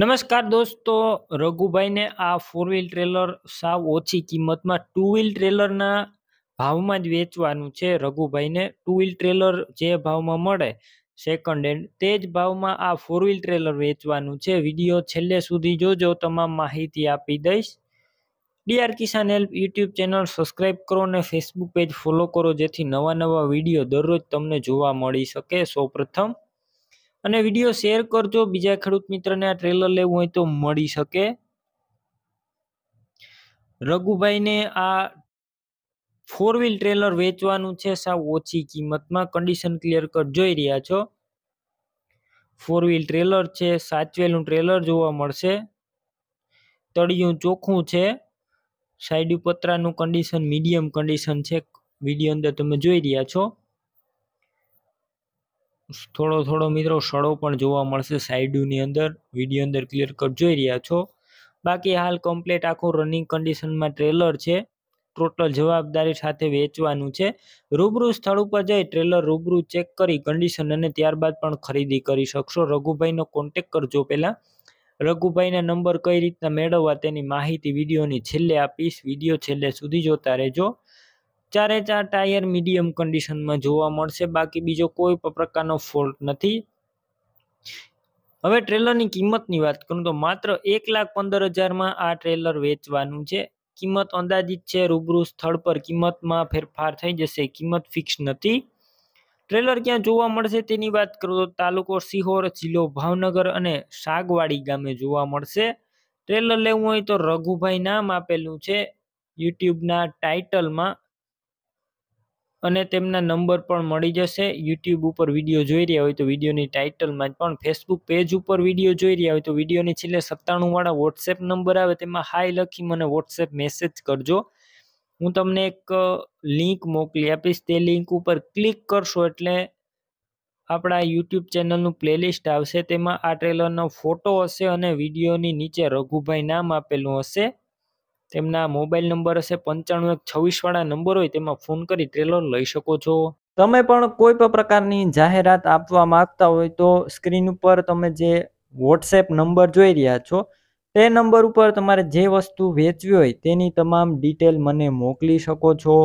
નમસ્કાર દોસ્તો રઘુભાઈને આ ફોર વ્હીલ ટ્રેલર સાવ ઓછી કિંમતમાં ટુ વ્હીલ ટ્રેલરના ભાવમાં જ વેચવાનું છે રઘુભાઈને ટુ વ્હીલ ટ્રેલર જે ભાવમાં મળે સેકન્ડ હેન્ડ તે જ ભાવમાં આ ફોર વ્હીલ ટ્રેલર વેચવાનું છે વિડીયો છેલ્લે સુધી જોજો તમામ માહિતી આપી દઈશ DR Kisan help YouTube channel subscribe કરો અને ફેસબુક પેજ ફોલો કરો જેથી નવા નવા વિડીયો દરરોજ તમને જોવા મળી શકે સૌપ્રથમ અને વિડીયો શેર કરજો બીજા ખેડૂત મિત્રને આ ટ્રેલર લેવું હોય તો મળી શકે રઘુભાઈને આ ફોર વ્હીલ ટ્રેલર વેચવાનું છે સાવ ઓછી કિંમતમાં કન્ડિશન ક્લિયર કટ જોઈ રહ્યા છો ફોર વ્હીલ ટ્રેલર છે સાચવેલું ટ્રેલર જોવા મળશે તળિયું ચોખ્ખું છે સાઈડ પતરાનું કન્ડિશન મીડિયમ કન્ડિશન છે વિડીયો અંદર તમે જોઈ રહ્યા છો થોડો થોડો મિત્રો સડો પણ જોવા મળશે સાઇડની અંદર વિડીયો અંદર ક્લિયર કટ જોઈ રહ્યા છો બાકી હાલ કમ્પ્લેટ આખું રનિંગ કન્ડિશનમાં ટ્રેલર છે ટોટલ જવાબદારી સાથે વેચવાનું છે રૂબરૂ સ્થળ ઉપર જઈ ટ્રેલર રૂબરૂ ચેક કરી કન્ડિશન અને ત્યારબાદ પણ ખરીદી કરી શકશો રઘુભાઈનો કોન્ટેક કરજો પહેલાં રઘુભાઈના નંબર કઈ રીતના મેળવવા તેની માહિતી વિડીયોની છેલ્લે આપીશ વિડીયો છેલ્લે સુધી જોતા રહેજો ચારે ચાર ટાયર મીડિયમ કન્ડિશનમાં જોવા મળશે બાકી બીજો કોઈ પણ પ્રકારનો ફોલ્ટ નથી હવે ટ્રેલરની કિંમતની વાત કરું તો માત્ર એક લાખ પંદર હજારમાં આ ટ્રેલર વેચવાનું છે કિંમત અંદાજિત છે રૂબરૂ સ્થળ પર કિંમતમાં ફેરફાર થઈ જશે કિંમત ફિક્સ નથી ટ્રેલર ક્યાં જોવા મળશે તેની વાત કરું તો તાલુકો સિહોર જિલ્લો ભાવનગર અને સાગવાડી ગામે જોવા મળશે ટ્રેલર લેવું હોય તો રઘુભાઈ નામ આપેલું છે યુટ્યુબના ટાઇટલમાં અને તેમના નંબર પણ મળી જશે યુટ્યુબ ઉપર વિડીયો જોઈ રહ્યા હોય તો વિડીયોની ટાઇટલમાં પણ ફેસબુક પેજ ઉપર વિડીયો જોઈ રહ્યા હોય તો વિડીયોની છેલ્લે સત્તાણુંવાળા વોટ્સએપ નંબર આવે તેમાં હાય લખી મને વોટ્સએપ મેસેજ કરજો હું તમને એક લિંક મોકલી આપીશ તે લિંક ઉપર ક્લિક કરશો એટલે આપણા યુટ્યુબ ચેનલનું પ્લેલિસ્ટ આવશે તેમાં આ ટ્રેલરનો ફોટો હશે અને વિડીયોની નીચે રઘુભાઈ નામ આપેલું હશે તેમના મોબાઈલ નંબર હશે પંચાણું એક છવ્વીસવાળા નંબર હોય તેમાં ફોન કરી ટ્રેલર લઈ શકો છો તમે પણ કોઈ પણ પ્રકારની જાહેરાત આપવા માંગતા હોય તો સ્ક્રીન ઉપર તમે જે વોટ્સએપ નંબર જોઈ રહ્યા છો તે નંબર ઉપર તમારે જે વસ્તુ વેચવી હોય તેની તમામ ડિટેલ મને મોકલી શકો છો